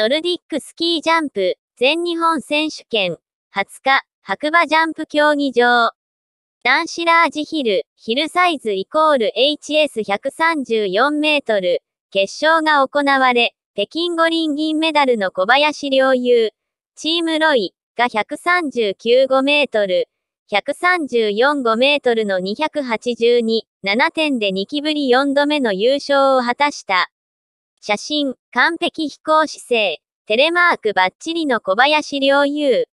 ノルディックスキージャンプ全日本選手権20日白馬ジャンプ競技場男子ラージヒルヒルサイズイコール HS134 メートル決勝が行われ北京五輪銀メダルの小林陵侑チームロイが139.5メートル134.5メートルの282、7点で2期ぶり4度目の優勝を果たした。写真、完璧飛行姿勢、テレマークバッチリの小林良友。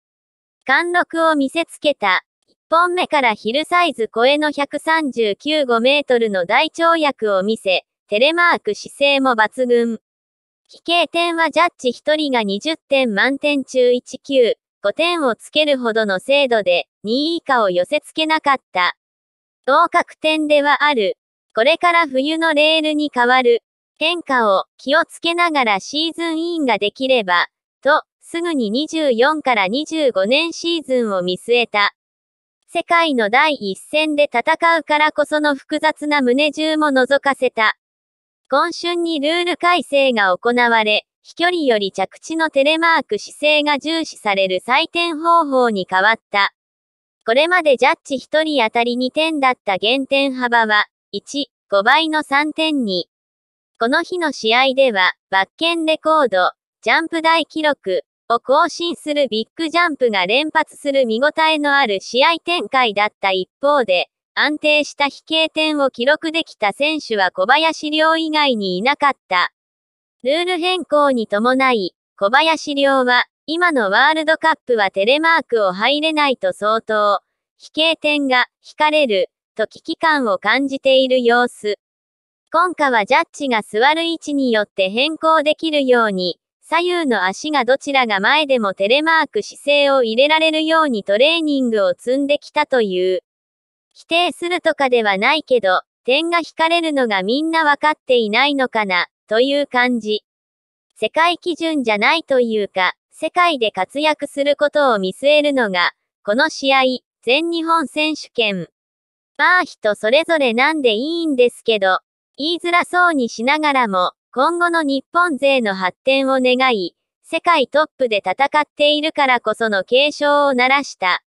貫禄を見せつけた。1本目からヒルサイズ超えの139.5メートルの大跳躍を見せ、テレマーク姿勢も抜群。飛型点はジャッジ1人が20点満点中19、5点をつけるほどの精度で、2位以下を寄せつけなかった。合格点ではある。これから冬のレールに変わる。変化を気をつけながらシーズンインができれば、と、すぐに24から25年シーズンを見据えた。世界の第一戦で戦うからこその複雑な胸中も覗かせた。今春にルール改正が行われ、飛距離より着地のテレマーク姿勢が重視される採点方法に変わった。これまでジャッジ1人当たり2点だった減点幅は、1、5倍の3点に、この日の試合では、バッケンレコード、ジャンプ大記録を更新するビッグジャンプが連発する見応えのある試合展開だった一方で、安定した飛型点を記録できた選手は小林陵以外にいなかった。ルール変更に伴い、小林陵は、今のワールドカップはテレマークを入れないと相当、飛型点が引かれる、と危機感を感じている様子。今回はジャッジが座る位置によって変更できるように、左右の足がどちらが前でもテレマーク姿勢を入れられるようにトレーニングを積んできたという。否定するとかではないけど、点が引かれるのがみんなわかっていないのかな、という感じ。世界基準じゃないというか、世界で活躍することを見据えるのが、この試合、全日本選手権。まあ人それぞれなんでいいんですけど、言いづらそうにしながらも、今後の日本勢の発展を願い、世界トップで戦っているからこその警鐘を鳴らした。